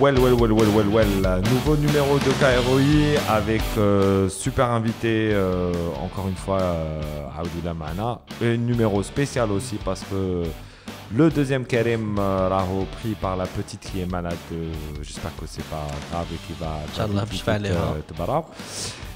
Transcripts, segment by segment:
Well, well, well, well, well, well. Nouveau numéro de KROI avec euh, super invité, euh, encore une fois, euh, Mana. Et numéro spécial aussi parce que le deuxième Kerem euh, Raho pris par la petite qui est malade. J'espère que c'est pas grave et qu'il va. Inch'Allah,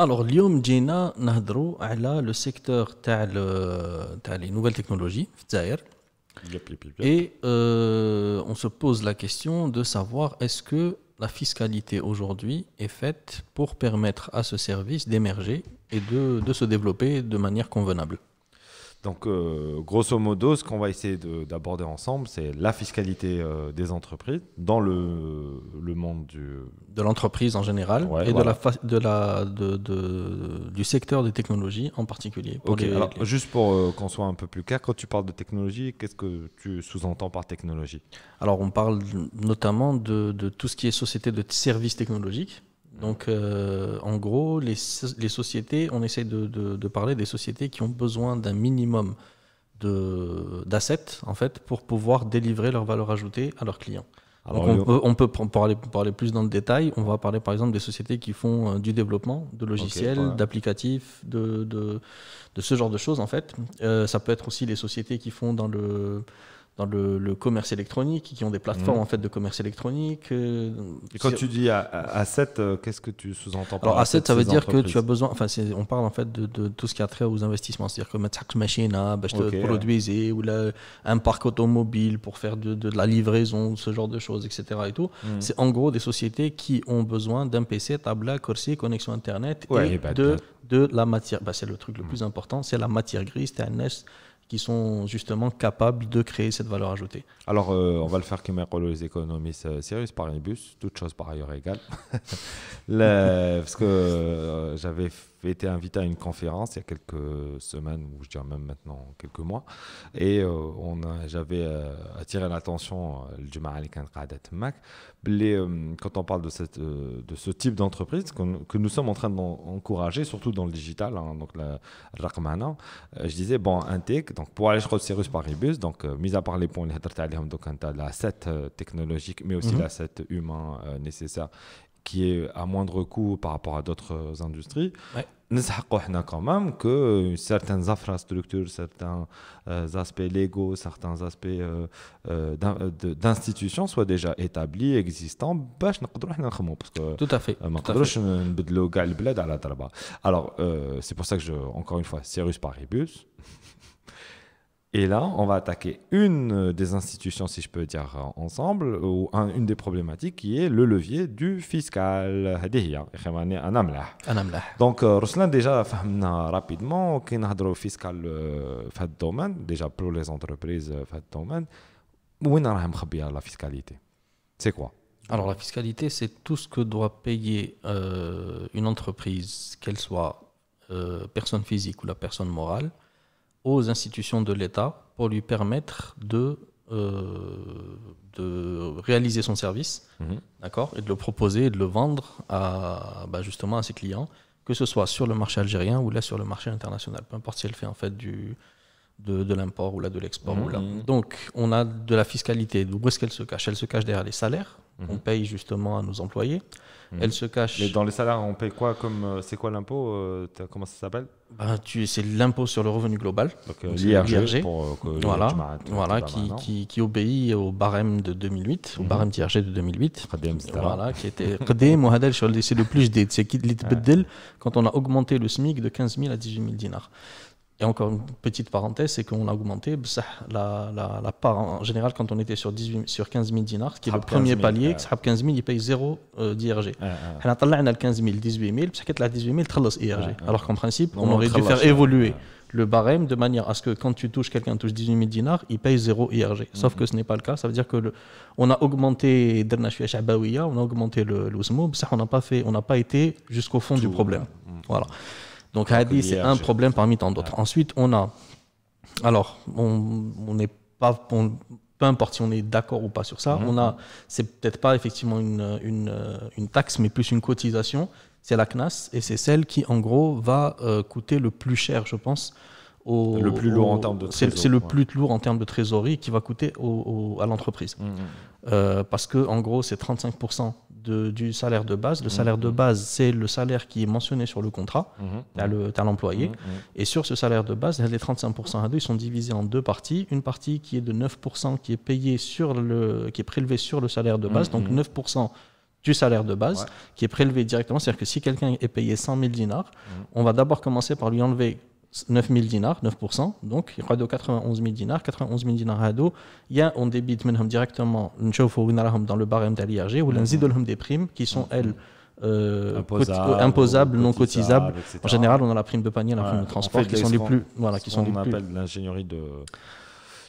Alors, اليوم جينا نهضروا على لو secteur تاع تاع لي نوفيل Et euh, on se pose la question de savoir est-ce que la fiscalité aujourd'hui est faite pour permettre à ce service d'émerger et de, se développer de manière convenable. Donc, euh, grosso modo, ce qu'on va essayer d'aborder ensemble, c'est la fiscalité euh, des entreprises dans le, monde De l'entreprise en général et de la, du secteur des technologies en particulier. Juste pour euh, qu'on soit un peu plus clair, quand tu parles de technologie, qu'est-ce que tu sous-entends par technologie Alors, on parle notamment de tout ce qui est société de services technologiques donc, euh, en gros, les, sociétés, on essaie de, parler des sociétés qui ont besoin d'un minimum d'assets, en fait, pour pouvoir délivrer leur valeur ajoutée à leurs clients. Alors, on, peut, on peut pour plus dans le détail, on va parler par exemple des sociétés qui font euh, du développement, de logiciels, d'applicatifs, de, de, ce genre de choses en fait. Euh, ça peut être aussi les sociétés qui font dans le, dans le, commerce électronique, qui ont des plateformes mhm. en fait de commerce électronique. Euh, quand tu dis asset, euh, qu'est-ce que tu sous-entends par Alors asset, ça veut dire que tu as besoin. Enfin, on parle en fait de, tout ce qui a trait aux investissements, c'est-à-dire que une machine, à produire ou un parc automobile pour faire de, de, la livraison, ce genre de choses, etc. Et tout. Mhm. C'est en gros des sociétés qui ont besoin d'un PC, tableau, corset, connexion internet et, bah, de, de la matière. Bah, c'est le truc le mhm. plus important, c'est la matière grise, TNS qui sont justement capables de créer cette valeur ajoutée. Alors, euh, on va le faire comme les économistes euh, sérieux par un bus, toute chose par ailleurs égale. parce que euh, j'avais été invité à une conférence il y a quelques semaines, ou je dirais même maintenant quelques mois, et euh, on j'avais euh, attiré l'attention euh, du quand on parle de, cette, de ce type d'entreprise que nous sommes en train d'encourager, surtout dans le digital, hein, donc la je disais, bon, un tech, donc pour aller sur Cirrus Paribus, donc mis à part les points, donc un tas l'asset technologique, mais aussi mhm. l'asset humain nécessaire qui est à moindre coût par rapport à d'autres industries. Nous avons quand même que euh, certaines infrastructures, certains euh, aspects légaux, certains aspects euh, d'institutions soient déjà établis, existants, parce que tout à fait. Tout à fait. Alors, c'est pour ça que, je, encore une fois, Cyrus Paribus. Et là, on va attaquer une euh, des institutions, si je peux dire euh, ensemble, ou une des problématiques qui est le levier du fiscal. Donc, euh, Ruslan, déjà, rapidement, y a fiscal fiscal domaine, déjà pour les entreprises domaine, où est la fiscalité C'est quoi Alors, la fiscalité, c'est tout ce que doit payer une entreprise, qu'elle soit personne physique ou la personne morale aux institutions de l'État pour lui permettre de, euh, de réaliser son service, mhm. d'accord, et de le proposer et de le vendre à, bah, justement à ses clients, que ce soit sur le marché algérien ou là sur le marché international, peu importe si elle fait en fait du, de, de l'import ou là de l'export. ou mhm. Donc on a de la fiscalité. Où est-ce qu'elle se cache Elle se cache derrière les salaires qu'on mhm. paye justement à nos employés. Mm. Elle se cache. Mais dans les salaires, on paye quoi comme euh, c'est quoi l'impôt euh, Comment ça s'appelle ben, tu c'est l'impôt sur le revenu global. Donc, euh, l'IRG. voilà, qui, obéit au barème de 2008, au mhm. barème d'IRG de 2008. voilà, qui était c'est le plus c'est quand on a augmenté le SMIC de 15 000 à 18 000 dinars. Et encore une petite parenthèse, c'est qu'on a augmenté bah, la, la, part. En général, quand on était sur, 18, sur 15 000 dinars, qui est le premier palier, 15 000, il paye 0 d'IRG. on a 15 000, 18 000, puis la 18 000, IRG. Alors qu'en principe, on, aurait dû faire évoluer le barème de manière à ce que quand tu touches quelqu'un touche 18 000 dinars, il paye 0 IRG. Sauf mhm. que ce n'est pas le cas. Ça veut dire que le, on a augmenté on a augmenté le Ça, on n'a pas fait, on n'a pas été jusqu'au fond du problème. Mhm. voilà. Donc c'est un problème parmi tant d'autres. Ensuite, on a... Alors, on n'est pas... peu importe si on est d'accord ou pas sur ça, mhm. on a, c'est peut-être pas effectivement euh, une, taxe, mais plus une cotisation, c'est la CNAS, et c'est celle qui, en gros, va euh, coûter le plus cher, je pense. Au, le plus lourd en termes de trésorerie. C'est le plus lourd en termes de trésorerie qui va coûter à l'entreprise. Mhm. Euh, parce que, en gros, c'est 35% du salaire de base. Le mmh, salaire de mmh. base, c'est le salaire qui est mentionné sur le contrat. à Tu as l'employé. Mmh, et sur ce salaire de base, les 35% à ils sont divisés en deux parties. Une partie qui est de 9% qui est payée sur le, qui est prélevée sur le salaire de base. Donc 9% du salaire de base qui est prélevé directement. C'est-à-dire que si quelqu'un est payé 100 000 dinars, on va d'abord commencer par lui enlever 000 dinars, 9%, donc il y a 91 000 dinars, 91 000 dinars à il y a on débite directement dans le barème de l'IRG ou leur mhm. des primes qui sont mhm. elles euh, imposables, euh, non cotisables. En général, on a la prime de panier, la prime de transport qui sont les plus voilà, qui sont les plus. l'ingénierie de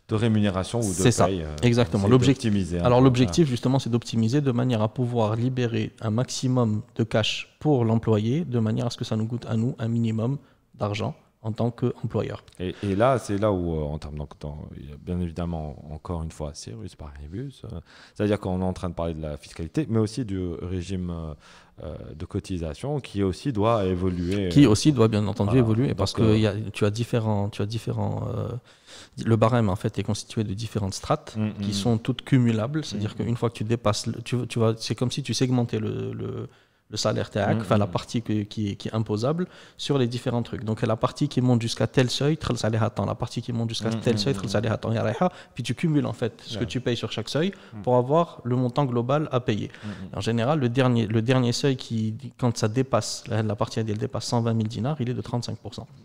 de rémunération ou de C'est ça, euh, exactement. L'objectif, alors l'objectif justement, c'est d'optimiser de manière à pouvoir libérer un maximum de cash pour l'employé, de manière à ce que ça nous coûte à nous un minimum d'argent en tant qu'employeur. Et, et, là, c'est là où, euh, en termes temps il y a bien évidemment, encore une fois, Cyrus par euh, c'est-à-dire qu'on est en train de parler de la fiscalité, mais aussi du régime euh, de cotisation qui aussi doit évoluer. Qui aussi doit bien entendu évoluer, parce que tu as différents... Tu as différents le barème, en fait, est constitué de différentes strates mm, mm. qui sont toutes cumulables, c'est-à-dire mm, qu'une fois que tu dépasses... Tu, tu c'est comme si tu segmentais le le salaire mm, enfin la mm. partie qui, qui, est imposable, sur les différents trucs. Donc la partie qui monte jusqu'à tel seuil, le salaire La partie qui monte jusqu'à mm, tel seuil, salaire Puis tu cumules en fait ce que tu payes sur chaque seuil pour avoir le montant global à payer. En général, le dernier, le dernier seuil, qui, quand ça dépasse, la partie elle dépasse 120 000 dinars, il est de 35%.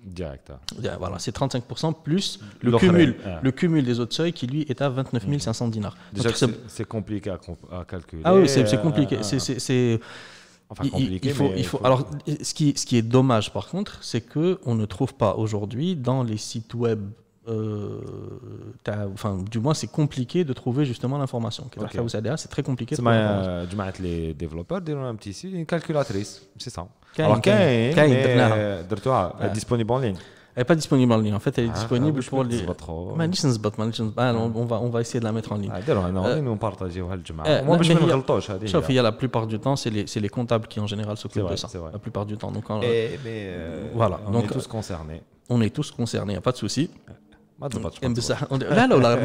Direct. Hein. Eh ben, voilà, c'est 35% plus le, cumul, le cumul des autres seuils qui lui est à 29 500 dinars. c'est compliqué à, calculer. Ah oui, c'est compliqué. Ah, ah, c'est ah il, faut, il faut, Alors, ce qui, ce qui est dommage, par contre, c'est qu'on ne trouve pas aujourd'hui dans les sites web euh, enfin, du moins, c'est compliqué de trouver justement l'information. Hein? C'est très compliqué. C'est du les développeurs un petit une calculatrice, c'est ça. Alors, est euh, disponible en ligne. Elle n'est pas disponible en ligne. En fait, elle est ah, ah, disponible ah, pour les. Ah. On va, on va essayer de la mettre en ligne. qu'il euh, euh, hein, y a la plupart du temps, c'est les, les comptables qui en général s'occupent de ça. La plupart du temps. Donc, euh, voilà. On est tous concernés. On est tous concernés, il n'y a pas de souci. Ah, là,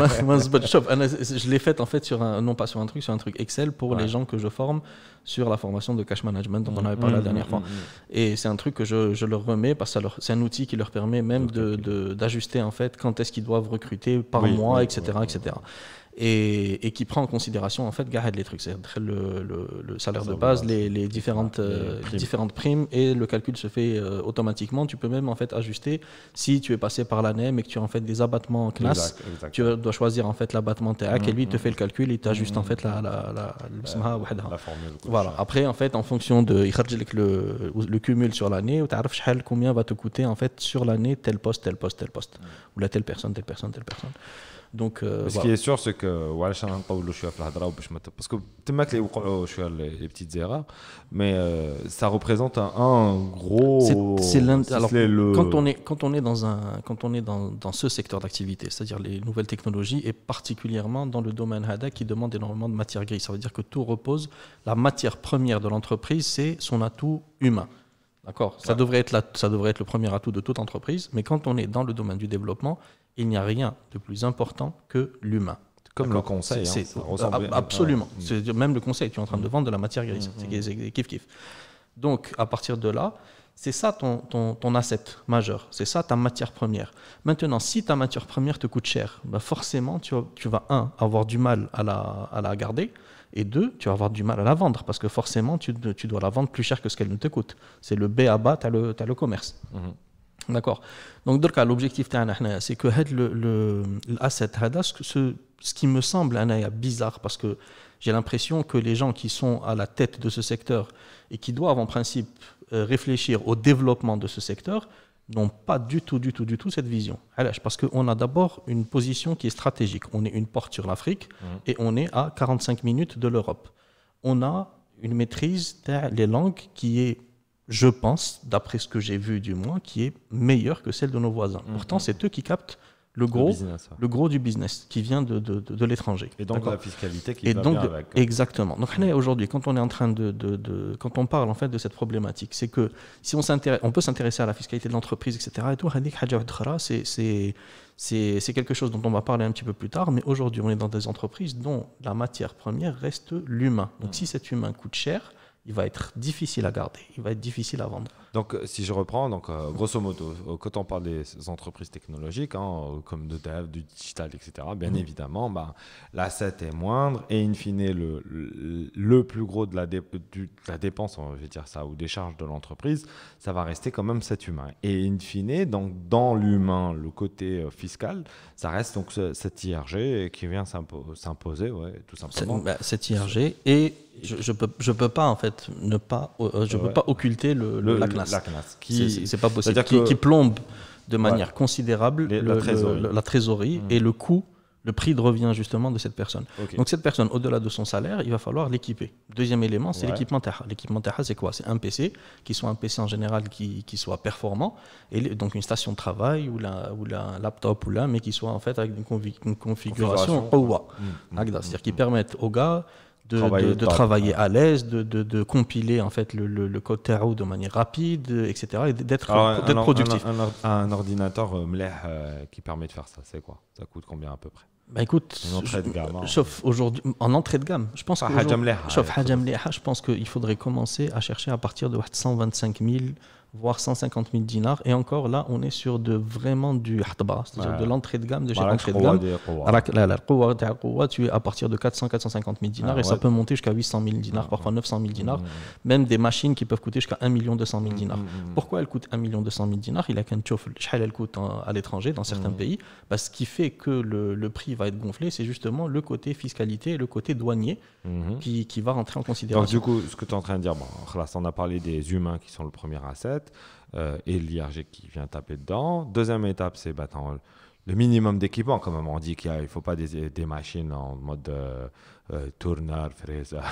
je l'ai fait en fait sur un, non pas sur un truc, sur un truc Excel pour les gens que je forme sur la formation de cash management dont on mm, avait parlé la mm, dernière mm, fois. Et c'est un truc que je, je leur remets parce que c'est un outil qui leur permet même de, d'ajuster en fait quand est-ce qu'ils doivent recruter par mois, etc. etc et, qui prend en considération en fait les trucs, cest le, salaire de base, les, les différentes, euh, primes. différentes primes et le calcul se fait euh, automatiquement. Tu peux même en fait ajuster si tu es passé par l'année mais que tu as en fait des abattements en classe, tu dois choisir en fait l'abattement TAC mm, et lui il mm, te fait le mm. calcul, il t'ajuste en fait la, formule. Voilà. Après en fait en fonction de le, le cumul sur l'année, tu sais combien va te coûter en fait sur l'année tel poste, tel poste, tel poste ou la telle personne, telle personne, telle personne. Euh, ce qui est sûr, c'est que Parce que tu الهضره باش وقعوا quand on est quand on est dans un quand on est dans ce secteur d'activité, c'est-à-dire les nouvelles technologies et particulièrement dans le domaine Hada qui demande énormément de matière grise, ça veut dire que tout repose la matière première de l'entreprise, c'est son atout humain. D'accord ça, devrait être ça devrait être le premier atout de toute entreprise, mais quand on est dans le domaine du développement, il n'y a rien de plus important que l'humain. Comme le conseil. c'est hein, ça Absolument. Même le conseil, tu es en train de mm. vendre de la matière grise. Mm, c'est kiff-kiff. Mm. Donc, à partir de là, c'est ça ton, ton, ton, asset majeur, c'est ça ta matière première. Maintenant, si ta matière première te coûte cher, ben forcément, tu, tu, vas, un, avoir du mal à la, à la garder, et deux, tu vas avoir du mal à la vendre parce que forcément, tu, dois la vendre plus cher que ce qu'elle ne te coûte. C'est le B à bas, tu as, le commerce. Mhm. D'accord Donc, l'objectif, c'est que le, l'asset, ce, qui me semble bizarre parce que j'ai l'impression que les gens qui sont à la tête de ce secteur et qui doivent en principe euh, réfléchir au développement de ce secteur, n'ont pas du tout, du tout, du tout cette vision. Parce qu'on a d'abord une position qui est stratégique. On est une porte sur l'Afrique mhm. et on est à 45 minutes de l'Europe. On a une maîtrise des langues qui est, je pense, d'après ce que j'ai vu du moins, qui est meilleure que celle de nos voisins. Mhm. Pourtant, c'est eux qui captent le gros, le gros du business qui vient de, de, de, l'étranger. Et donc la fiscalité qui et va donc, Exactement. Donc aujourd'hui, quand on est en train de, quand on parle en fait de cette problématique, c'est que si on on peut s'intéresser à la fiscalité de l'entreprise, etc. Et tout, c'est c'est quelque chose dont on va parler un petit peu plus tard, mais aujourd'hui, on est dans des entreprises dont la matière première reste l'humain. Donc, mmh. si cet humain coûte cher, il va être difficile à garder, il va être difficile à vendre. Donc, euh, si je reprends, donc, euh, grosso modo, euh, quand on parle des entreprises technologiques, hein, comme de dev, du digital, etc., bien mm. évidemment, bah, l'asset est moindre et, in fine, le, le, plus gros de la, de la dépense, on va dire ça, ou des charges de l'entreprise, ça va rester quand même cet humain. Et, in fine, donc, dans l'humain, le côté fiscal, ça reste donc cette IRG qui vient s'imposer, ouais, tout simplement. Bah, cette IRG et je ne peux, je peux, pas en fait ne pas je peux pas occulter la le, qui, c'est pas possible. Qui, plombe de manière considérable la trésorerie, mmh. et le coût, le prix de revient justement de cette personne. Donc cette personne, au-delà de son salaire, il va falloir l'équiper. Deuxième élément, c'est l'équipement Terra. L'équipement Terra, c'est quoi C'est un PC, qui soit un PC en général qui, qui soit performant, et donc une station de travail ou, la, ou la, un laptop ou là, mais qui soit en fait avec une, configuration, configuration. Mmh. c'est-à-dire mmh. qui permette aux gars de travailler, à l'aise, de, compiler en fait le, le, le code Tao de manière rapide, etc. Euh, et d'être productif. Un, ordinateur euh, MLEH euh, qui permet de faire ça, c'est quoi Ça coûte combien à peu près bah écoute, en entrée de gamme, hein. aujourd'hui, en entrée de gamme, je pense ah, je pense qu'il faudrait commencer à chercher à partir de 125 000 voire 150 000 dinars. Et encore là, on est sur de vraiment du hatba, c'est-à-dire de l'entrée de gamme de chez l'entrée de gamme. tu es à partir de 400-450 000 dinars ah et ça peut monter jusqu'à 800 000 dinars, ah, parfois 900 000 dinars. Mm, mm, mm. Même des machines qui peuvent coûter jusqu'à 1 200 000 dinars. Pourquoi elles coûtent 1 200 000 dinars Il y a qu'un elle coûte hein, à l'étranger, dans certains pays. ce qui fait que le, prix va être gonflé, c'est justement le côté fiscalité et le côté douanier mm-hmm. qui, va rentrer en considération. Donc, du coup, ce que tu es en train de dire, on a parlé des humains qui sont le premier à asset. Euh, et l'IRG qui vient taper dedans. Deuxième étape, c'est bah, le minimum d'équipement comme On dit qu'il ne faut pas des, machines en mode euh, euh, tourneur, fraiseur,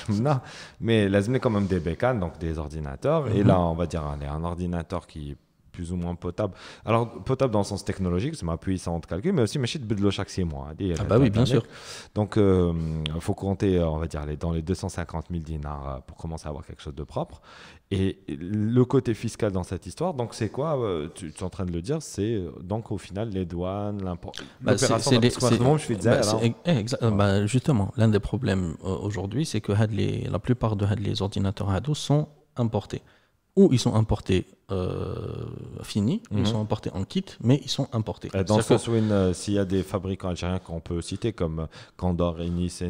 mais là, quand même des bécanes, donc des ordinateurs. Et mhm. là, on va dire, un ordinateur qui plus ou moins potable. Alors, potable dans le sens technologique, c'est ma puissance calcul, mais aussi, mais de l'eau chaque 6 mois. Hein, ah, bah oui, bien sûr. Donc, il euh, faut compter, euh, on va dire, les, dans les 250 000 dinars euh, pour commencer à avoir quelque chose de propre. Et le côté fiscal dans cette histoire, donc c'est quoi Tu, es en train de le dire, c'est donc au final les douanes, l'import. bah, je suis bah, hein. bah, Justement, l'un des problèmes aujourd'hui, c'est que les, la plupart de les ordinateurs Hado sont importés. Ou ils sont importés euh, finis, ils mhm. sont importés en kit, mais ils sont importés. Euh, dans ce sens, euh, s'il y a des fabricants algériens qu'on peut citer, comme Condor Eni, euh, je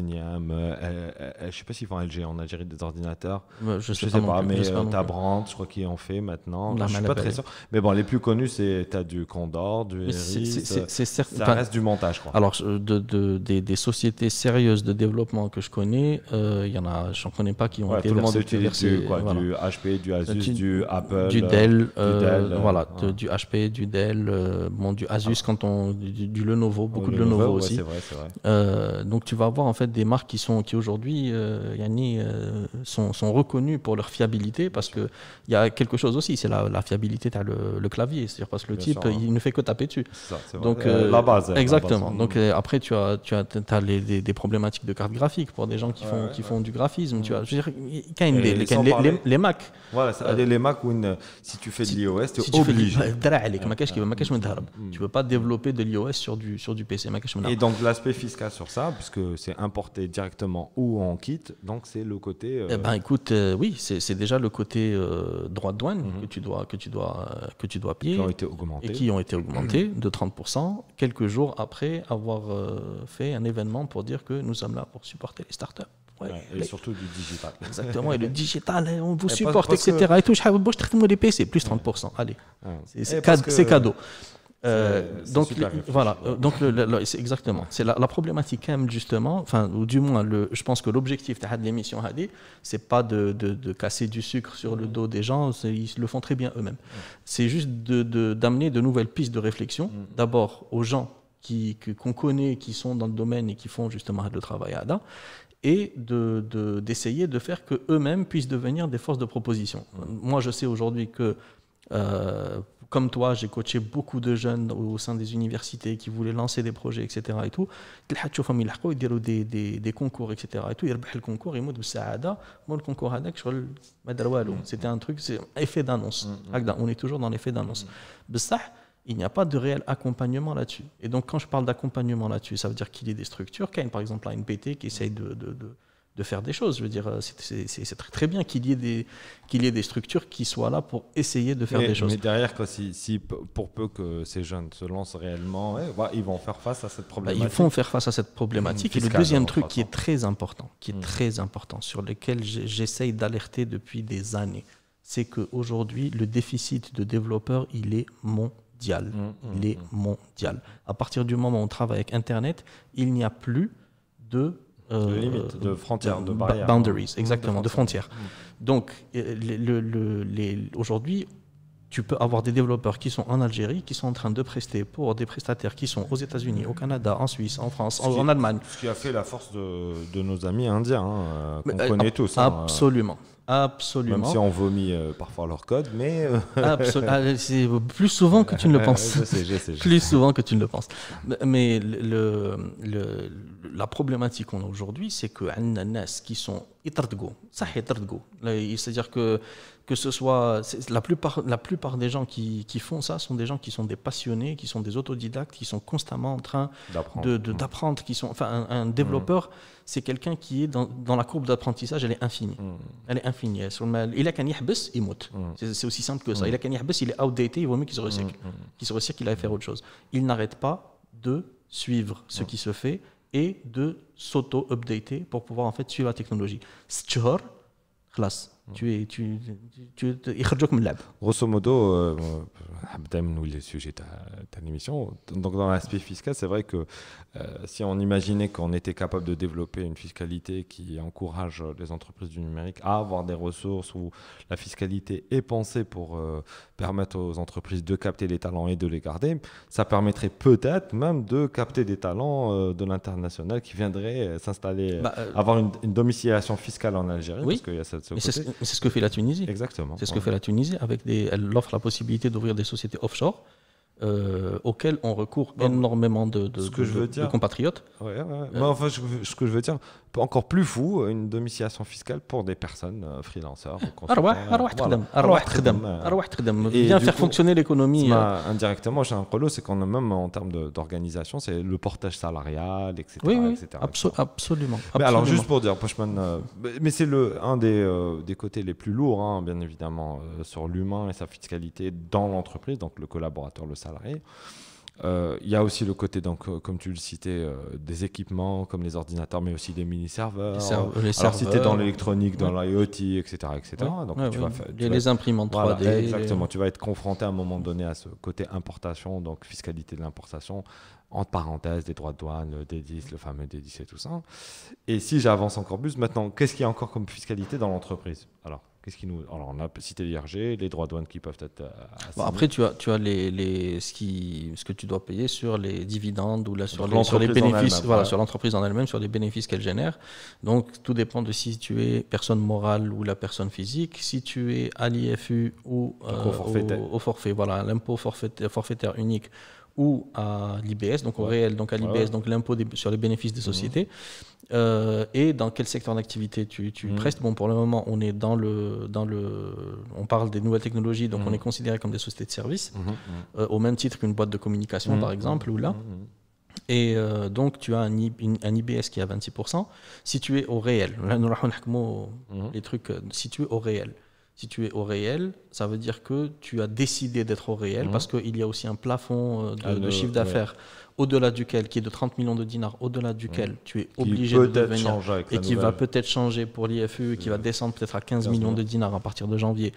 ne sais pas s'ils font LG en Algérie des ordinateurs. je ne sais, pas, mais Tabrand, je crois qu'ils en fait maintenant. je ne suis pas très sûr. Mais bon, les plus connus, c'est tu as du Condor, du C'est Ça reste du montage, je Alors, de, de, des, des, sociétés sérieuses de développement que je connais, il y en a, je n'en connais pas qui ont été tout le monde du, quoi, du HP, du Asus, du Apple, du Dell, euh, euh, du voilà, du HP, du Dell, euh, bon, du Asus ah. quand on, du, Lenovo, beaucoup de Lenovo, aussi. vrai, donc tu vas avoir en fait des marques qui sont qui aujourd'hui, Yanni, sont, sont, reconnues pour leur fiabilité parce que il y a quelque chose aussi, c'est la, la, fiabilité, tu as le, le clavier, c'est-à-dire parce que le type, hein. il ne fait que taper dessus. donc la base. Exactement. Hein. Donc après tu as tu as, les, des problématiques de carte graphique pour des gens qui font qui font du graphisme, tu vois. Mm. Je veux dire, les, Mac. Voilà, les Mac ou une tu fais de l'IOS, tu es obligé. Mm. Mm. Tu ne peux pas développer de l'IOS sur du, sur du PC. Et donc l'aspect fiscal sur ça, puisque c'est importé directement ou en kit, donc c'est le côté. Euh, eh ben écoute, euh, oui, c'est déjà le côté euh, droit de douane mhm. que, tu dois, que, tu dois, que tu dois payer. ont été augmentés. Et qui ont été augmentés de 30% quelques jours après avoir fait un événement pour dire que nous sommes là pour supporter les startups et surtout du digital. Exactement, et le digital, eh, on vous supporte, etc. Que... Et tout, je les ah, PC, plus 30%. Allez, c'est cadeau. Euh, donc voilà donc exactement c'est la, la, problématique même justement enfin ou du moins le, je pense que l'objectif de l'émission Hadi c'est pas de, de, casser du sucre sur le dos des gens ils le font très bien eux-mêmes c'est juste d'amener de, nouvelles pistes de réflexion mm. d'abord aux gens qu'on connaît qui sont dans le domaine et qui font justement le travail à et d'essayer de, faire que eux-mêmes puissent devenir des forces de proposition. Moi, je sais aujourd'hui que, euh, comme toi, j'ai coaché beaucoup de jeunes au sein des universités qui voulaient lancer des projets, etc. Et tout. Ils des, des, des concours, etc. Et tout. Ils le concours, ils m'ont dit Saada, moi, le concours mm. C'était un truc, c'est effet d'annonce. Mm, mm. On est toujours dans l'effet d'annonce il n'y a pas de réel accompagnement là-dessus. Et donc, quand je parle d'accompagnement là-dessus, ça veut dire qu'il y a des structures, Kane, par exemple, une NPT, qui essaye de, faire des choses. Je veux dire, euh, c'est très, bien qu'il y, ait des, y ait des structures qui soient là pour essayer de faire des choses. Mais derrière, quoi, si, pour peu que ces jeunes se lancent réellement, bah, ils vont faire face à cette bah, problématique. ils vont faire face à cette problématique. Et le deuxième truc qui est très important, qui est mm. très important, sur lequel j'essaye d'alerter depuis des années, c'est qu'aujourd'hui, le déficit de développeurs, il est mon les mm, mm, mm. mondiales. À partir du moment où on travaille avec Internet, il n'y a plus de euh, limites, de frontières, de, exactement, de frontières. Donc, euh, le, aujourd'hui, tu peux avoir des développeurs qui sont en Algérie, qui sont en train de prester pour des prestataires qui sont aux États-Unis, au Canada, en Suisse, en France, en, Allemagne. Ce qui a fait la force de, nos amis indiens, hein, euh, qu'on connaît tous. Hein, absolument. Absolument. Même si on vomit euh, parfois leur code, mais. Euh, Absolument. Ah, c'est plus souvent que tu ne le penses. plus souvent que tu ne le penses. Mais le, le, la problématique qu'on a aujourd'hui, c'est que les qui sont c'est-à-dire que que ce soit la plupart la plupart des gens qui, qui, font ça sont des gens qui sont des passionnés, qui sont des autodidactes, qui sont constamment en train d'apprendre, mmh. qui sont enfin un, développeur, mmh. c'est quelqu'un qui est dans, dans la courbe d'apprentissage, elle est infinie, mmh. elle est infinie. Il a qu'un il mute. C'est aussi simple que ça. Il a qu'un il est outdated, il vaut mieux qu'il se recycle, qu'il se recycle, qu'il aille faire autre chose. Il n'arrête pas de suivre ce qui se fait et de s'auto-updater pour pouvoir en fait suivre la technologie. store classe tu es tu tu grosso modo euh, nous nous le sujet de l'émission donc dans l'aspect fiscal c'est vrai que euh, si on imaginait qu'on était capable de développer une fiscalité qui encourage les entreprises du numérique à avoir des ressources où la fiscalité est pensée pour euh, permettre aux entreprises de capter les talents et de les garder ça permettrait peut-être même de capter des talents de l'international qui viendraient s'installer bah, avoir une, domiciliation fiscale en Algérie parce qu'il y a cette ce côté c'est ce que fait la Tunisie. Exactement. C'est ce que fait la Tunisie. Avec des, elle offre la possibilité d'ouvrir des sociétés offshore euh, auquel on recourt énormément de, compatriotes. Mais euh. bah, enfin, ce que je veux dire, encore plus fou, une domiciliation fiscale pour des personnes euh, freelanceurs. Bien faire fonctionner l'économie. Euh. Indirectement, j'ai un colo, c'est qu'on même en termes d'organisation, c'est le portage salarial, etc. etc., absolument. Mais alors, juste pour dire, Poshman, euh, mais c'est un des, des côtés les plus lourds, hein, bien évidemment, sur l'humain et sa fiscalité dans l'entreprise, donc le collaborateur, le salarié euh, il y a aussi le côté, donc, euh, comme tu le citais, euh, des équipements comme les ordinateurs, mais aussi des mini-serveurs. Les, serveurs. Alors, dans l'électronique, dans l'IoT, etc. etc. Donc, les imprimantes 3D. exactement. Tu vas être confronté à un moment donné à ce côté importation, donc fiscalité de l'importation, entre parenthèses, des droits de douane, le D10, le fameux D10 et tout ça. Et si j'avance encore plus, maintenant, qu'est-ce qu'il y a encore comme fiscalité dans l'entreprise Alors, Qu'est-ce qui nous. Alors, on a cité l'IRG, les droits de douane qui peuvent être. Euh, après, tu as, tu as les, les, ce, qui, ce que tu dois payer sur les dividendes ou la sur, les, bénéfices. Voilà, sur l'entreprise en elle-même, sur les bénéfices qu'elle génère. Donc, tout dépend de si tu es personne morale ou la personne physique, si tu es à l'IFU ou euh, e. au, forfait. Voilà, l'impôt forfaitaire forfaitaire unique ou à l'IBS, donc au réel, donc à l'IBS, donc l'impôt sur les bénéfices des sociétés, euh, et dans quel secteur d'activité tu, tu mhm. prestes. Bon, pour le moment, on est dans le, dans le, on parle des nouvelles technologies, donc mhm. on est considéré comme des sociétés de services, mhm, euh, au même titre qu'une boîte de communication, par exemple, ou là. Et euh, donc, tu as un, IBS qui est à 26%, situé au réel. Là, nous, les trucs situés au réel si tu es au réel, ça veut dire que tu as décidé d'être au réel parce mhm. parce qu'il y a aussi un plafond euh, ah, de, chiffre d'affaires au-delà duquel, qui est de 30 millions de dinars, au-delà duquel tu es obligé de devenir et qui va peut-être changer pour l'IFU e, qui va descendre peut-être à 15 millions de dinars à partir de janvier.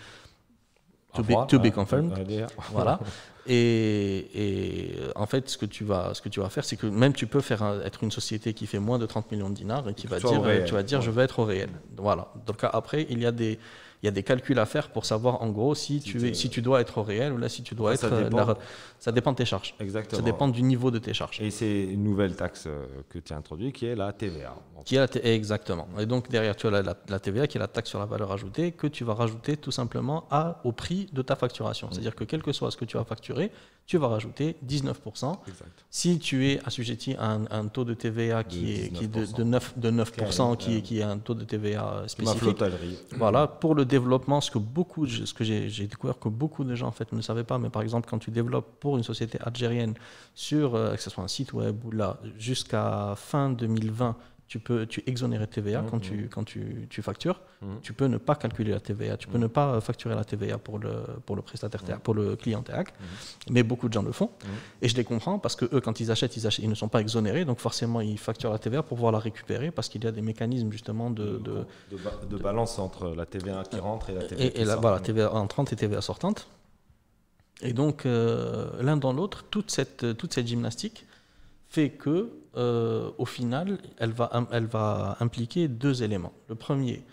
To, be, confirmed. voilà. Et, en fait, ce que tu vas, ce que tu vas faire, c'est que même tu peux faire être une société qui fait moins de 30 millions de dinars et qui va dire, euh, tu vas dire, je vais être au réel. Voilà. Donc après, il y a des il y a des calculs à faire pour savoir en gros si, tu, si tu dois être réel ou là si tu dois être. Euh, ça dépend. de tes charges. Exactement. Ça dépend du niveau de tes charges. Et c'est une nouvelle taxe euh, que tu as introduite qui est la TVA. Qui est exactement. Et donc derrière, tu as la, TVA qui est la taxe sur la valeur ajoutée que tu vas rajouter tout simplement à, au prix de ta facturation. Mm. C'est-à-dire que quel que soit ce que tu vas facturer, tu vas rajouter 19%. Si tu es assujetti à un, taux de TVA qui de est, qui de, 9%, de 9% qui, est, qui est un taux de TVA spécifique. voilà, pour le développement, ce que beaucoup, ce que j'ai découvert que beaucoup de gens en fait ne savaient pas, mais par exemple quand tu développes pour une société algérienne sur euh, que ce soit un site web ou là jusqu'à fin 2020 tu peux tu exonérer TVA quand, mmh, tu, mmh. quand tu, tu factures. Mmh. Tu peux ne pas calculer la TVA, tu peux ne pas euh, facturer la TVA pour le, pour le prestataire pour le client TAC. Mais beaucoup de gens le font. Et je les comprends parce que eux, quand ils achètent, ils, ils ne sont pas exonérés. Donc forcément, ils facturent la TVA pour pouvoir la récupérer parce qu'il y a des mécanismes justement de. De, de, balance entre la TVA qui euh, rentre et la TVA qui sort. voilà, TVA entrante et TVA sortante. Et donc, euh, l'un dans l'autre, toute cette, toute cette gymnastique fait que euh, au final, elle va, elle va impliquer deux éléments. Le premier,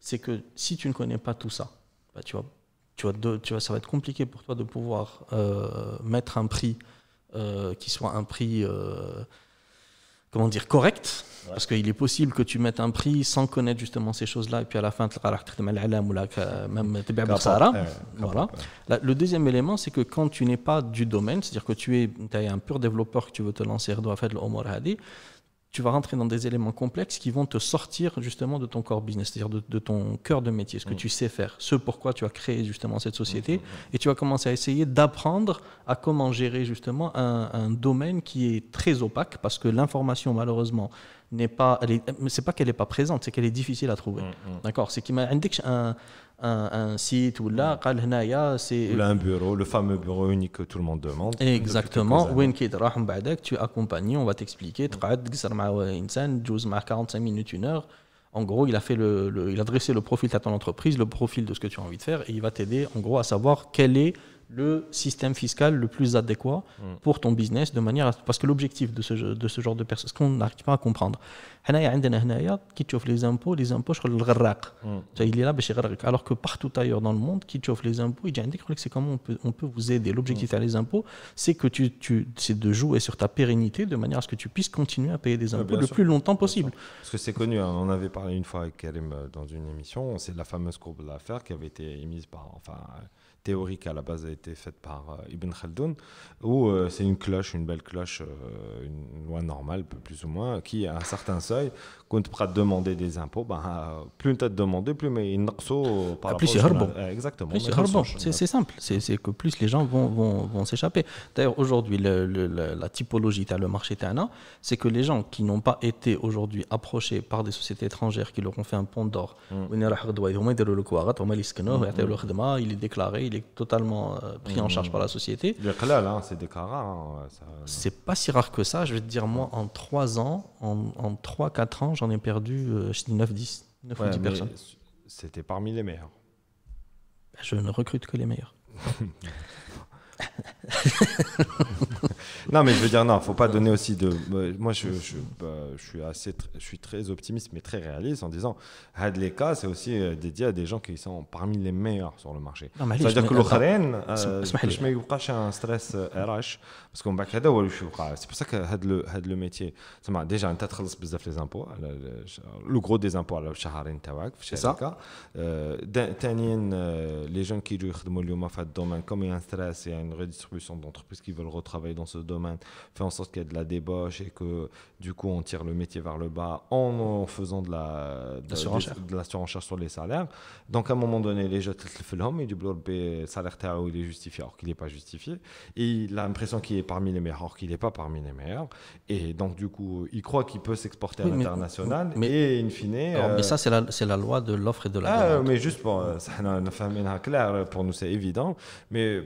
c'est que si tu ne connais pas tout ça, bah, tu, tu, tu vas, ça va être compliqué pour toi de pouvoir euh, mettre un prix euh, qui soit un prix comment dire, correct Parce qu'il est possible que tu mettes un prix sans connaître justement ces choses-là, et puis à la fin, tu as même Voilà. Le deuxième élément, c'est que quand tu n'es pas du domaine, c'est-à-dire que tu es, un pur développeur que tu veux te lancer, faire le tu vas rentrer dans des éléments complexes qui vont te sortir justement de ton corps business, c'est-à-dire de, ton cœur de métier, ce que mm. tu sais faire, ce pourquoi tu as créé justement cette société, mm, mm, et tu vas commencer à essayer d'apprendre à comment gérer justement un, domaine qui est très opaque, parce que l'information malheureusement n'est pas, c'est pas qu'elle n'est pas présente, c'est qu'elle est difficile à trouver. D'accord, c'est qu'il un, un, site ou là, c'est. Ou un bureau, le fameux bureau unique que tout le monde demande. Exactement. tu accompagnes, on va t'expliquer. minutes, une heure. En gros, il a, fait le, il a dressé le profil de ton entreprise, le profil de ce que tu as envie de faire, et il va t'aider, en gros, à savoir quel est le système fiscal le plus adéquat mm. pour ton business de manière parce que l'objectif de ce, de ce genre de personnes, ce qu'on n'arrive pas à comprendre. Qui chauffe les impôts, les impôts, je mm. Il est là, alors que partout ailleurs dans le monde, qui chauffe les impôts, il dit c'est comment on peut, on peut vous aider. L'objectif des mm. les impôts, c'est que tu, tu c'est de jouer sur ta pérennité de manière à ce que tu puisses continuer à payer des impôts le plus longtemps possible. Parce que c'est connu, hein. on avait parlé une fois avec Karim euh, dans une émission, c'est la fameuse courbe de l'affaire qui avait été émise par. Enfin, théorique à la base a été faite par euh, Ibn Khaldun, où euh, c'est une cloche, une belle cloche, euh, une loi normale, plus ou moins, qui, à un certain seuil, quand tu prends demander des impôts, plus tu as demandé, plus il n'y a pas de Plus c'est harbon. Exactement. C'est simple. C'est que plus les gens vont s'échapper. D'ailleurs, aujourd'hui, la typologie, le marché, c'est que les gens qui n'ont pas été aujourd'hui approchés par des sociétés étrangères qui leur ont fait un pont d'or, mm. mm. il est déclaré, il est totalement euh, pris en charge mm. par la société. Hein, hein, euh, c'est pas si rare que ça. Je vais te dire, moi, en 3 ans, en 3-4 ans, j'en ai perdu, 9, euh, 10, ou 10 personnes. C'était parmi les meilleurs. Bah, je ne recrute que les meilleurs. non, mais je veux dire, non, faut pas donner aussi de. Euh, moi, je, je, bah, je suis assez, je suis très optimiste, mais très réaliste en disant, Hadleka, c'est aussi euh, dédié à des gens qui sont parmi les meilleurs sur le marché. C'est-à-dire que l'Ukraine, euh, je me pas un stress RH, parce qu'on va C'est pour ça que had le, had le métier, déjà, tu as بزاف les impôts, le gros des impôts, le chaharin tawak, c'est ça. Euh, les gens qui jouent dans le domaine, comme il y a un stress, il y a une redistribution d'entreprises qui veulent retravailler dans ce domaine, fait en sorte qu'il y ait de la débauche et que du coup on tire le métier vers le bas en, faisant de la, de, surenchère. sur les salaires. Donc à un moment donné, les gens le l'homme et du le salaire où il est justifié alors qu'il n'est pas justifié. Et il a l'impression qu'il est parmi les meilleurs alors qu'il n'est pas parmi les meilleurs. Et donc du coup, il croit qu'il peut s'exporter à l'international mais, et in fine. mais euh, ça, c'est la, loi de l'offre et de la ah, Mais juste pour euh, ça, clair, pour nous c'est évident. Mais hum,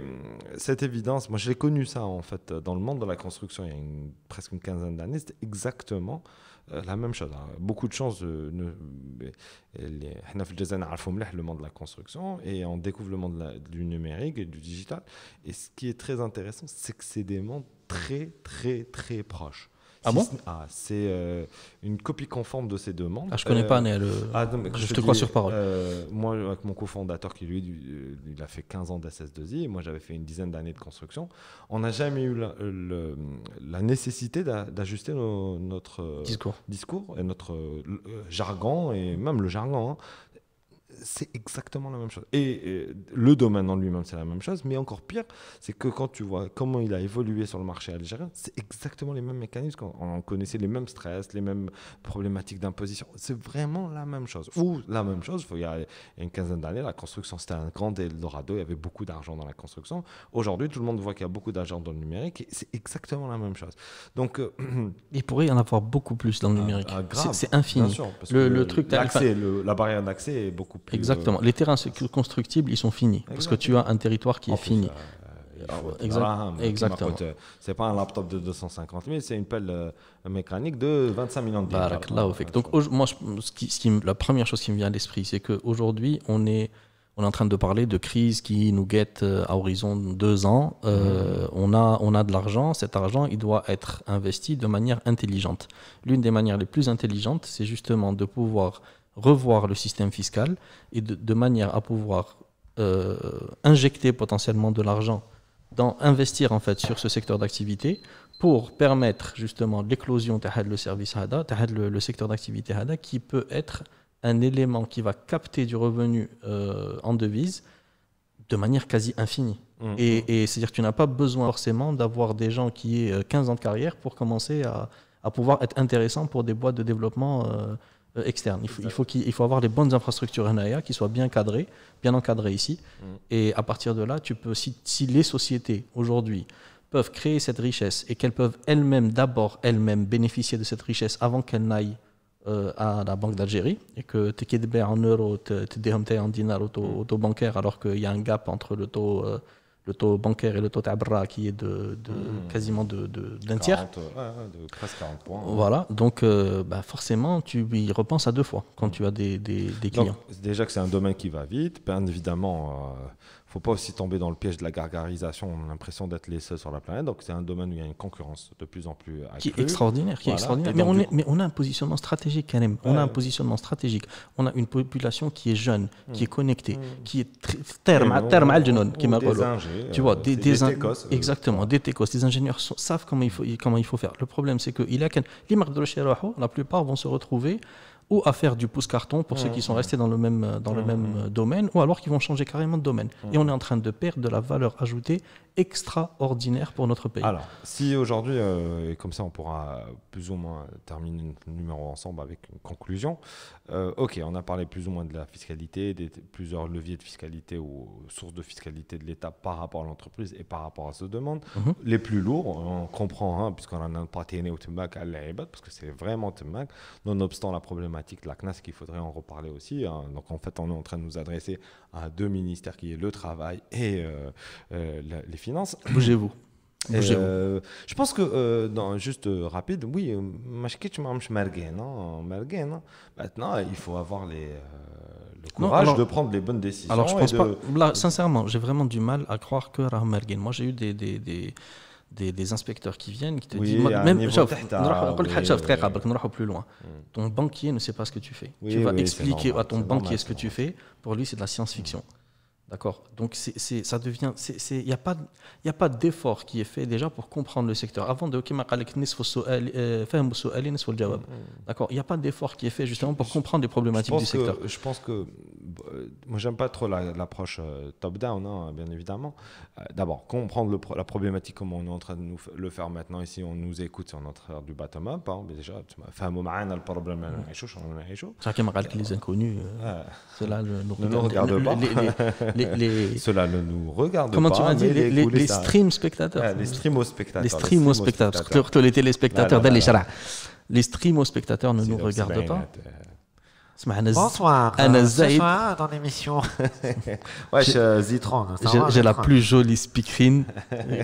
cette évidence moi, j'ai connu ça, en fait, dans le monde de la construction, il y a presque une quinzaine d'années. C'était exactement euh, la même chose. Hein. beaucoup de chances. Euh, le monde de la construction et on découvre le monde du numérique et du digital. Et ce qui est très intéressant, c'est que c'est des mondes très, très, très proches. Ah bon ah, C'est euh, une copie conforme de ces demandes. Ah, je connais euh, pas, ah, je, te, crois sur parole. Euh, moi, avec mon cofondateur qui, lui, il a fait 15 ans d'SS2I, et moi, j'avais fait une dizaine d'années de construction, on n'a jamais eu la, le, la nécessité d'ajuster notre discours. discours et notre jargon, et même le jargon. Hein c'est exactement la même chose. Et, le domaine en lui-même, c'est la même chose. Mais encore pire, c'est que quand tu vois comment il a évolué sur le marché algérien, c'est exactement les mêmes mécanismes. On connaissait les mêmes stress, les mêmes problématiques d'imposition. C'est vraiment la même chose. Ou la même chose, il y a une quinzaine d'années, la construction, c'était un grand Eldorado. Il y avait beaucoup d'argent dans la construction. Aujourd'hui, tout le monde voit qu'il y a beaucoup d'argent dans le numérique. C'est exactement la même chose. Donc, euh, il pourrait y en avoir beaucoup plus dans le ah, numérique. Ah, c'est infini. le, truc, l'accès, la barrière d'accès est beaucoup Exactement. Euh, les terrains constructibles, ils sont finis. Parce que tu as un territoire qui est fini. Euh, exactement. Euh, c'est pas un laptop de 250 000, c'est une pelle mécanique de 25 millions de dollars. Donc, moi, ce qui, la première chose qui me vient à l'esprit, c'est qu'aujourd'hui, on est, on est en train de parler de crise qui nous guette à horizon de deux ans. Mm-hmm. on, a, on a de l'argent. Cet argent, il doit être investi de manière intelligente. L'une des manières les plus intelligentes, c'est justement de pouvoir revoir le système fiscal et de, manière à pouvoir euh, injecter potentiellement de l'argent dans investir en fait sur ce secteur d'activité pour permettre justement l'éclosion le service hada le, le secteur d'activité hada qui peut être un élément qui va capter du revenu euh, en devise de manière quasi infinie. Mmh. Et, c'est-à-dire que tu n'as pas besoin forcément d'avoir des gens qui aient 15 euh, ans de carrière pour commencer à, pouvoir être intéressant pour des boîtes de développement euh, externe. Il faut, il faut, faut avoir les bonnes infrastructures en qui soient bien cadrées, bien encadrées ici. Mm. Et à partir de là, tu peux, si, les sociétés aujourd'hui peuvent créer cette richesse et qu'elles peuvent elles-mêmes, d'abord elles-mêmes, bénéficier de cette richesse avant qu'elles n'aillent euh, à la Banque d'Algérie et que tu es en euros, tu es en dinars au taux, mm. bancaire alors qu'il y a un gap entre le taux. Euh, le taux bancaire et le taux tabra qui est de, hmm. quasiment de, tiers. de 40 points. Voilà, donc euh, bah, forcément, tu y repenses à deux fois quand tu as des, clients. déjà que c'est un domaine qui va vite, bien évidemment, euh, faut pas aussi tomber dans le piège de la gargarisation. On a l'impression d'être les seuls sur la planète. Donc, c'est un domaine où il y a une concurrence de plus en plus accrue. Qui est extraordinaire. Qui est extraordinaire. Mais, on mais, on a un positionnement stratégique, quand même. On a un positionnement stratégique. On a une population qui est jeune, mm. qui est connectée, mm. qui est terme, à terme, qui Tu vois, euh, des, des euh. Exactement, des ingénieurs savent comment il, faut, comment il faut faire. Le problème, c'est que la plupart vont se retrouver ou à faire du pouce-carton pour ceux qui sont mmh, mmh. restés dans le même, euh, dans le mmh, même euh, domaine, ou alors qui vont changer carrément de domaine. Et on est en train de perdre de la valeur ajoutée extraordinaire pour notre pays. Alors, si aujourd'hui, euh, et comme ça on pourra plus ou moins terminer le numéro ensemble avec une conclusion, ok, on a parlé plus ou moins de la fiscalité, des plusieurs leviers de fiscalité ou sources de fiscalité de l'État par rapport à l'entreprise et par rapport à ses demande Les plus lourds, on comprend, hein, puisqu'on en a parté au parce que c'est vraiment Temac, nonobstant la problématique de la CNAS qu'il faudrait en reparler aussi. Hein. Donc en fait, on est en train de nous adresser à deux ministères qui est le travail et euh, euh, les finances. Euh, Bougez-vous. je pense que, juste rapide, oui, maintenant il faut avoir les, le courage de prendre les bonnes décisions. Alors je pense sincèrement, j'ai vraiment du mal à croire que Moi j'ai eu des, des des, inspecteurs qui viennent, qui te disent, même, شوف, نروح, ah, plus loin. Mm. Ton banquier ne sait pas ce que tu fais. tu vas expliquer à ton banquier ce que tu fais. Pour lui, c'est de la science-fiction. Mm. D'accord Donc, c'est, ça devient. Il n'y a, pas, a pas d'effort qui est fait déjà pour comprendre le secteur. Avant de. D'accord Il n'y a pas d'effort qui est fait justement pour comprendre les problématiques du secteur. je pense que euh, moi, j'aime pas trop l'approche euh, top-down, hein, bien évidemment. Euh, d'abord, comprendre la problématique comme on est en train de le faire maintenant ici, on nous écoute, on est en train du bottom-up. Hein, déjà, فهموا on البروبليم le problème. le problème. صح qui قال a les inconnus, cela ne nous regarde pas cela ne nous regarde comment tu m'as dit les stream spectateurs les stream aux spectateurs les stream aux spectateurs les téléspectateurs les streams aux spectateurs ne nous regardent pas Bonsoir. Bonsoir. Ce dans l'émission. ouais, je hein, J'ai la plus jolie speakerine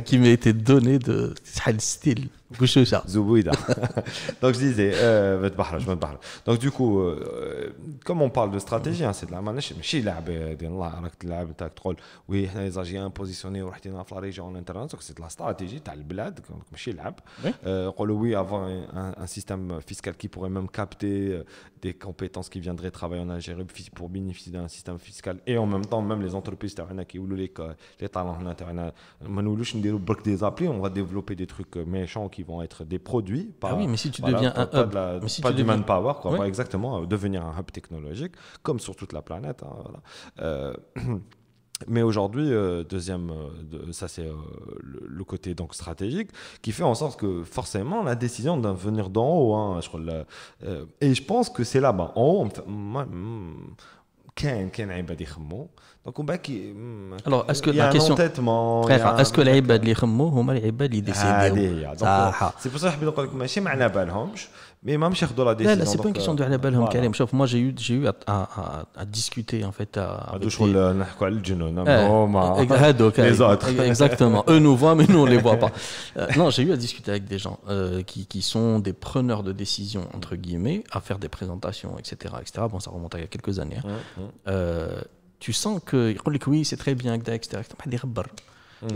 qui m'a été donnée de style. Bouche ça. Zoubouida. Donc je disais, euh, votre je me Donc du coup, euh, comme on parle de stratégie, hein, c'est de la manège, mais si l'arbre, bien là, avec l'arbre, t'as que troll, oui, les agents positionnés, on a été dans la région en interne, c'est de la stratégie, t'as le blad, comme chez l'arbre. Euh, oui, avant un système fiscal qui pourrait même capter des compétences qui viendraient travailler en Algérie pour bénéficier d'un système fiscal et en même temps, même les entreprises, qui ont les talents, on a des applis, on va développer des trucs méchants qui vont être des produits. par ah oui, mais si tu deviens un pas hub, de la, pas du manpower, quoi, exactement euh, devenir un hub technologique, comme sur toute la planète. Hein, euh, mais aujourd'hui, euh, deuxième, ça c'est le, côté donc stratégique qui fait en sorte que forcément la décision d'en venir d'en haut. Hein, je crois, et je pense que c'est là-bas, en haut. Hmm, كاين كاين عباد يخمو دونك ومن بعد كي الوغ اسكو لا كيسيون فريغ اسكو العباد اللي يخمو هما العباد اللي ديسيديو هذه هي صح سي بصح حبيت نقول لك ماشي معنا بالهمش mais même cher de la décision. c'est pas une question de euh, la بالهم moi j'ai eu j'ai eu à, discuter en fait à avec les autres exactement eux nous voient mais nous on les voit pas euh, non j'ai eu à discuter avec des gens euh, qui, qui sont des preneurs de décision entre guillemets à faire des présentations etc etc bon ça remonte à il y a quelques années hein. hum, hum. tu sens que oui c'est très bien etc etc hum,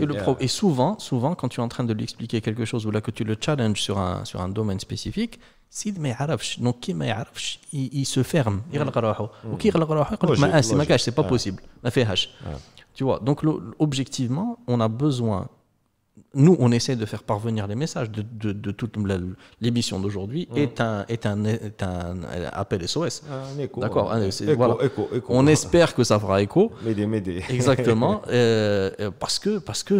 et, le pro et, souvent, souvent, quand tu es en train de lui expliquer quelque chose ou là que tu le challenge sur un, sur un domaine spécifique, السيد ما يعرفش دونك كي ما يعرفش se ferme يغلق روحه وكي يغلق روحه يقول لك ما اسي ما كاش سي با بوسيبل ما فيهاش ah. tu vois donc objectivement on a besoin nous on essaie de faire parvenir les messages de, de, de toute l'émission d'aujourd'hui ah. est un est un est un appel SOS d'accord hein. ah, on espère que ça fera écho exactement euh, euh, parce que parce que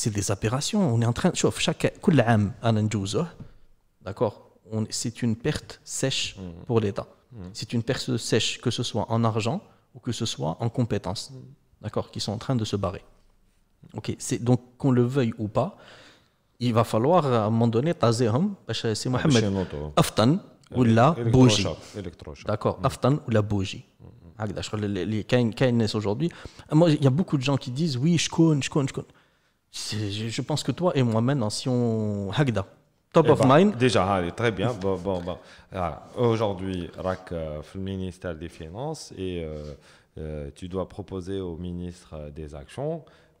c'est des opérations. on est en train de chauffer chaque كل عام انا d'accord c'est une perte sèche mmh. pour l'État. Mmh. C'est une perte sèche, que ce soit en argent ou que ce soit en compétences, mmh. d'accord, qui sont en train de se barrer. Ok, c'est donc qu'on le veuille ou pas, il va falloir à un moment donné taser hein, c'est Mohamed Aftan ou la bougie. D'accord, Aftan ou la bougie. aujourd'hui, moi il y a beaucoup de gens qui disent oui, je connais, je connais, je connais. Je pense que toi et moi-même, hein, si on Hagda, Top eh of ben, mind. Déjà, très bien. Bon, bon, Aujourd'hui, RAC, euh, le ministère des Finances, et euh, euh, tu dois proposer au ministre des Actions.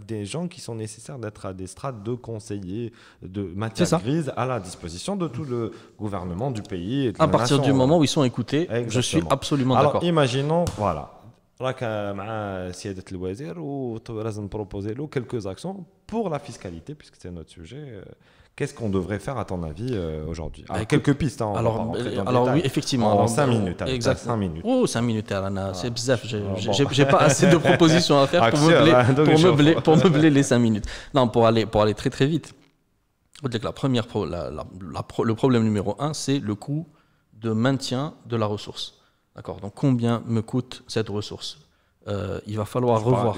des gens qui sont nécessaires d'être à des strates de conseillers de matière grise à la disposition de tout le gouvernement du pays. à partir du moment où ils sont écoutés, je suis absolument d'accord. Alors imaginons, voilà, vous êtes le wazir, vous proposer proposer quelques actions pour la fiscalité, puisque c'est notre sujet... Euh, Qu'est-ce qu'on devrait faire, à ton avis, euh, aujourd'hui bah, Quelques pistes. Hein, alors, oui, effectivement. En 5 minutes. Exact. 5 minutes. Oh, 5 minutes, Alana, c'est bizarre. J'ai n'ai pas assez de propositions à faire pour hein, meubler, pour les 5 minutes. Non, pour aller, pour aller très très vite. La première, le problème numéro 1, c'est le coût de maintien de la ressource. D'accord Donc, combien me coûte cette ressource euh, il va falloir revoir.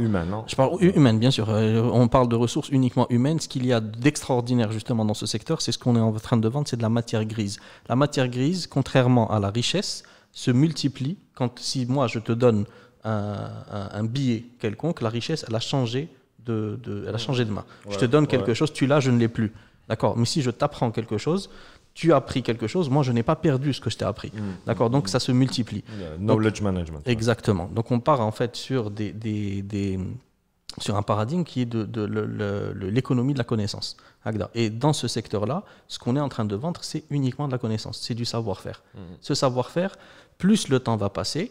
Je parle humaine, bien sûr. Euh, on parle de ressources uniquement humaines. Ce qu'il y a d'extraordinaire justement dans ce secteur, c'est ce qu'on est en train de vendre, c'est de la matière grise. La matière grise, contrairement à la richesse, se multiplie. Quand si moi je te donne un, billet quelconque, la richesse, elle a changé de, elle a changé de main. je te donne quelque chose, tu l'as, je ne l'ai plus. D'accord. Mais si je t'apprends quelque chose, tu as appris quelque chose, moi je n'ai pas perdu ce que je t'ai appris. Mm. D'accord Donc ça se multiplie. knowledge management. Exactement. Donc on part en fait sur, des, sur un paradigme qui est de, l'économie de la connaissance. Et dans ce secteur-là, ce qu'on est en train de vendre, c'est uniquement de la connaissance, c'est du savoir-faire. Mm. Ce savoir-faire, plus le temps va passer,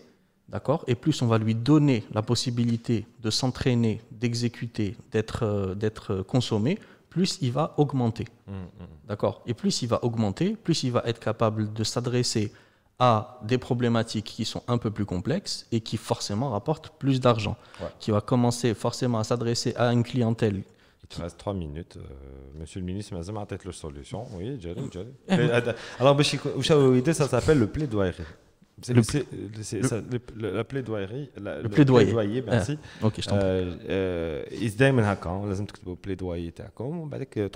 D'accord Et plus on va lui donner la possibilité de s'entraîner, d'exécuter, d'être euh, euh, consommé, plus il va augmenter. Mm, mm, d'accord Et plus il va augmenter, plus il va être capable de s'adresser à des problématiques qui sont un peu plus complexes et qui forcément rapportent plus d'argent. Qui va commencer forcément à s'adresser à une clientèle il te reste trois minutes. Euh, monsieur le ministre, mais ma tête la solution. Oui, j'allais, euh, j'allais. Euh, alors, ça s'appelle le plaidoyer le, le, plaidoyer le plaidoyer merci d'ailleurs un من هكا لازم تكتبوا بليدوايي تاعكم ومن بعدك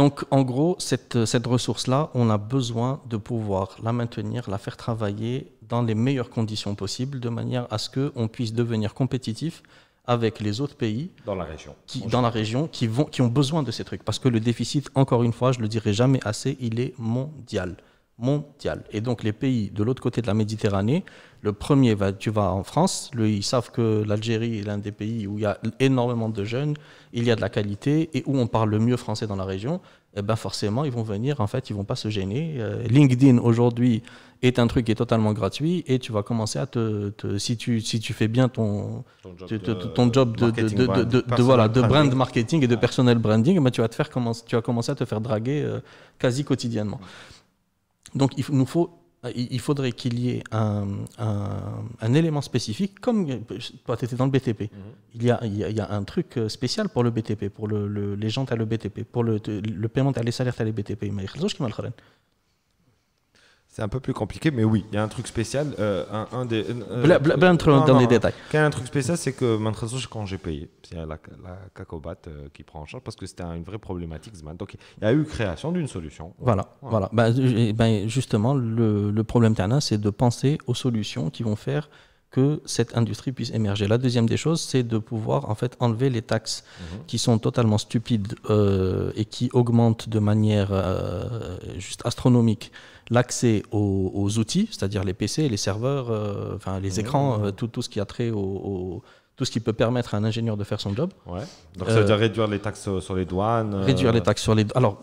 in cette cette ressource là on a besoin de pouvoir la maintenir la faire travailler dans les meilleures conditions possibles de manière à ce qu'on puisse devenir compétitif avec les autres pays dans la région, qui, dans la région qui, vont, qui ont besoin de ces trucs. Parce que le déficit, encore une fois, je ne le dirai jamais assez, il est mondial. Mondial. Et donc les pays de l'autre côté de la Méditerranée, le premier, va, bah, tu vas en France, ils savent que l'Algérie est l'un des pays où il y a énormément de jeunes, il y a de la qualité et où on parle le mieux français dans la région eh ben forcément, ils vont venir, en fait, ils vont pas se gêner. Euh, LinkedIn, aujourd'hui, est un truc qui est totalement gratuit et tu vas commencer à te... si, tu, si tu fais bien ton, ton job, de, de, de, voilà, de brand marketing et de personnel branding, tu, vas te faire commencer, tu vas commencer à te faire draguer euh, quasi quotidiennement. Donc, il nous faut ah, il faudrait qu'il y ait un, un, élément spécifique, comme toi, tu étais dans le BTP. Mhm. Il, y a, il, y a, un truc euh, spécial pour le BTP, pour les gens, tu le BTP. Pour le, le paiement, tu les salaires, tu as les BTP. Mais il y a c'est un peu plus compliqué, mais oui, il y a un truc spécial. Euh, un, des, dans les détails. Il y a un truc spécial, c'est que quand j'ai payé, c'est la, la Cacobat euh, qui prend en charge parce que c'était une vraie problématique. Donc il y a eu création d'une solution. Voilà, voilà. Bah, eh ben, justement, le, problème terrain, c'est de penser aux solutions qui vont faire que cette industrie puisse émerger. La deuxième des choses, c'est de pouvoir en fait enlever les taxes mhm. qui sont totalement stupides euh, et qui augmentent de manière juste astronomique l'accès aux, outils, c'est-à-dire les PC, les serveurs, euh, enfin les écrans, euh, tout, tout, ce qui a trait au, tout ce qui peut permettre à un ingénieur de faire son job. Ouais. Donc ça veut dire réduire les taxes sur les douanes. Euh, réduire les taxes sur les douanes. Alors,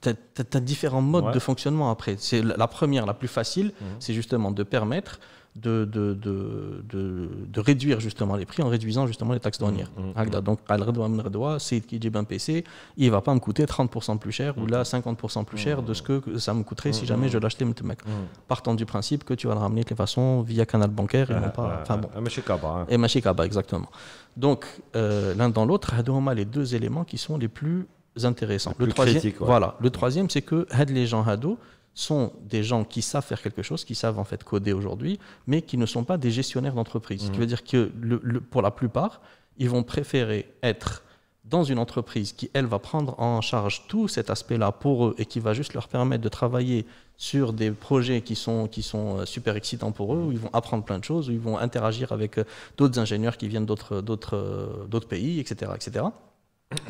tu as, différents modes de fonctionnement après. C'est la première, la plus facile, mhm. c'est justement de permettre de, de, de, de, réduire justement les prix en réduisant justement les taxes mmh, douanières. Mmh, mmh. Donc, c'est qui un ben PC, il ne va pas me coûter 30% plus cher ou là 50% plus cher de ce que ça me coûterait si jamais je l'achetais. Partant du principe que tu vas le ramener de toute façon via canal bancaire et non pas. Enfin bon. Ah, hein. Et Machikaba, exactement. Donc, euh, l'un dans l'autre, a les deux éléments qui sont les plus intéressants. Le, troisième, voilà. Le troisième, c'est que les gens Hado, sont des gens qui savent faire quelque chose, qui savent en fait coder aujourd'hui, mais qui ne sont pas des gestionnaires d'entreprise. Ce qui mmh. veut dire que pour la plupart, ils vont préférer être dans une entreprise qui, elle, va prendre en charge tout cet aspect-là pour eux et qui va juste leur permettre de travailler sur des projets qui sont, qui sont euh, super excitants pour eux, où ils vont apprendre plein de choses, où ils vont interagir avec euh, d'autres ingénieurs qui viennent d'autres euh, pays, etc. etc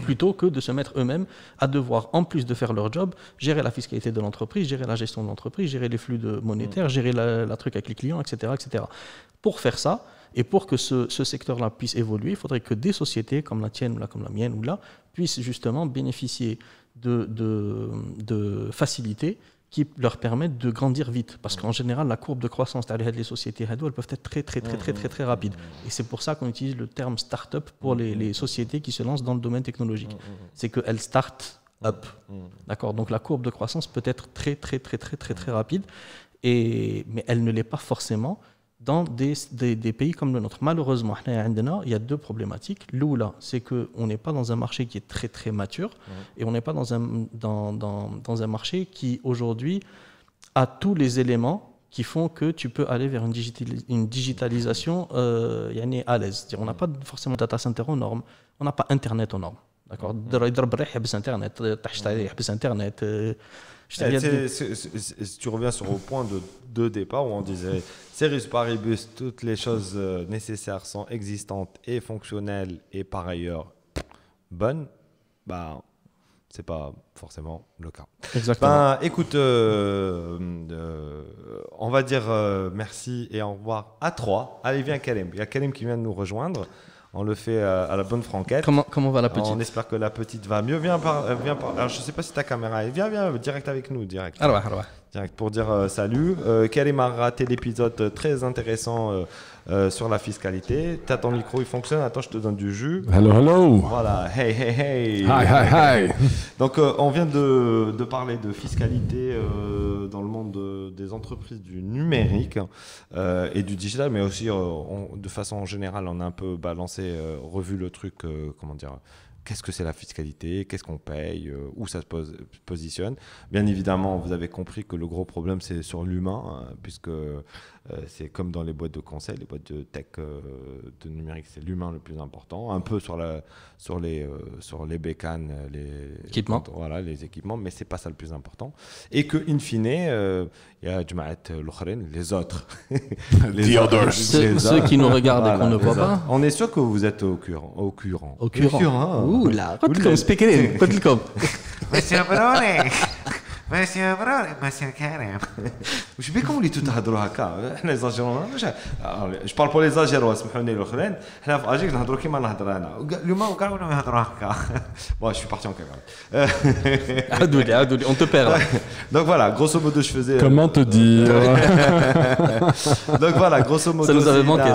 plutôt que de se mettre eux-mêmes à devoir, en plus de faire leur job, gérer la fiscalité de l'entreprise, gérer la gestion de l'entreprise, gérer les flux de monétaires, gérer la, truc avec les clients, etc., etc. Pour faire ça, et pour que ce, secteur-là puisse évoluer, il faudrait que des sociétés comme la tienne ou comme la mienne ou là, puissent justement bénéficier de facilités qui leur permettent de grandir vite. Parce qu'en général, la courbe de croissance les sociétés elles peuvent être très, très, très, très, très, très rapides. Et c'est pour ça qu'on utilise le terme start-up pour les, les, sociétés qui se lancent dans le domaine technologique. C'est qu'elles start up. D'accord Donc la courbe de croissance peut être très, très, très, très, très, très rapide. Et, mais elle ne l'est pas forcément dans des, pays comme le nôtre. Malheureusement, il y a deux problématiques. L'oula, c'est qu'on n'est pas dans un marché qui est très très mature et on n'est pas dans un, dans, un marché qui aujourd'hui a tous les éléments qui font que tu peux aller vers une, une digitalisation euh, à l'aise. On n'a pas forcément data center aux normes, on n'a pas Internet aux normes. يضرب الريح يحبس انترنت tu reviens sur au point de, de départ où on disait Serious Paribus, toutes les choses euh, nécessaires sont existantes et fonctionnelles et par ailleurs bonnes, bah, c'est pas forcément le cas. Exactement. Ben, écoute, euh, euh, on va dire merci et au revoir à trois. Allez, viens Kalem. Il y a Kalem qui vient de nous rejoindre. On le fait euh, à, la bonne franquette. Comment, comment va la petite On espère que la petite va mieux. Viens par. Euh, viens par alors, euh, je sais pas si ta caméra est. Viens, viens, direct avec nous, direct. Alors, alors. Direct pour dire euh, salut. Euh, a raté l'épisode euh, très intéressant euh, sur la fiscalité. T'as ton micro, il fonctionne. Attends, je te donne du jus. Hello, hello. Voilà. Hey, hey, hey. Hi, hi, hi. Donc, on vient de, parler de fiscalité dans le monde des entreprises du numérique et du digital, mais aussi de façon générale, on a un peu balancé, revu le truc, comment dire qu'est-ce que c'est la fiscalité, qu'est-ce qu'on paye, euh, où ça se positionne. Bien évidemment, vous avez compris que le gros problème, c'est sur l'humain, hein, puisque euh, c'est comme dans les boîtes de conseil, les boîtes de tech, euh, de numérique, c'est l'humain le plus important. Un peu sur, la, sur, les, sur les bécanes, les équipements, voilà, les équipements mais c'est pas ça le plus important. Et que, fine, il y a les autres. les autres. Ceux, qui nous regardent et qu'on ne voit pas. On est sûr que vous êtes au courant. Au courant. Au Oula, qu'est-ce hein. ah, je parle pour Les je suis parti en on te perd. Donc voilà, grosso modo je faisais. Euh, Comment te euh, dire. Donc voilà, grosso modo. Ça nous avait manqué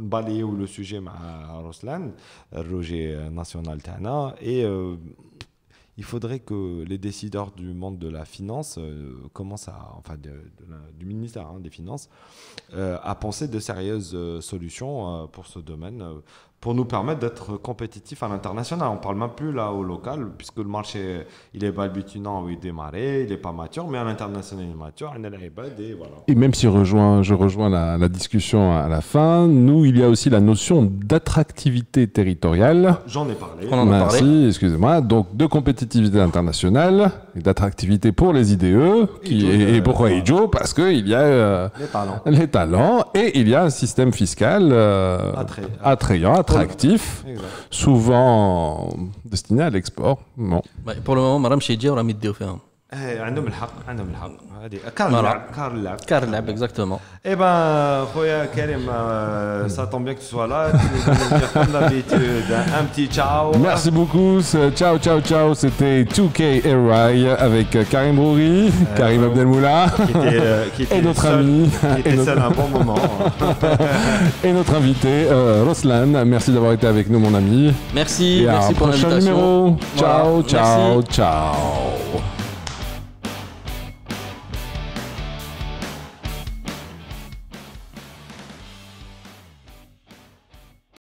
le sujet sujet à roger Roger National Tana, et euh, il faudrait que les décideurs du monde de la finance euh, commencent à, enfin du ministère hein, des Finances, euh, à penser de sérieuses solutions pour ce domaine, pour nous permettre d'être compétitifs à l'international. On ne parle même plus là au local, puisque le marché il est balbutinant, il est démarré, il n'est pas mature, mais à l'international il est mature, et Et même si je rejoins la, discussion à la fin, nous, il y a aussi la notion d'attractivité territoriale. J'en ai parlé. On en a parlé. excusez-moi. Donc de compétitivité internationale, et d'attractivité pour les IDE, qui, et, euh, pourquoi IJO Parce qu'il y a euh, les, talents. et il y a un système fiscal euh, attrayant attractif, souvent destiné à l'export. Bon. Bah, pour le moment, Madame Chédier aura mis fermes. Hein ont le un عندهم الحق le كار اللعب كار اللعب exactement. Eh ben, اي Karim, خويا tombe bien que tu sois là. Comme d'habitude. un petit ciao merci beaucoup ciao ciao ciao c'était 2K Rai avec Karim Rouri, Karim Abdelmoula et notre ami et notre un bon moment et notre invité euh, Roslan merci d'avoir été avec nous mon ami merci merci pour l'invitation numéro ciao ciao ciao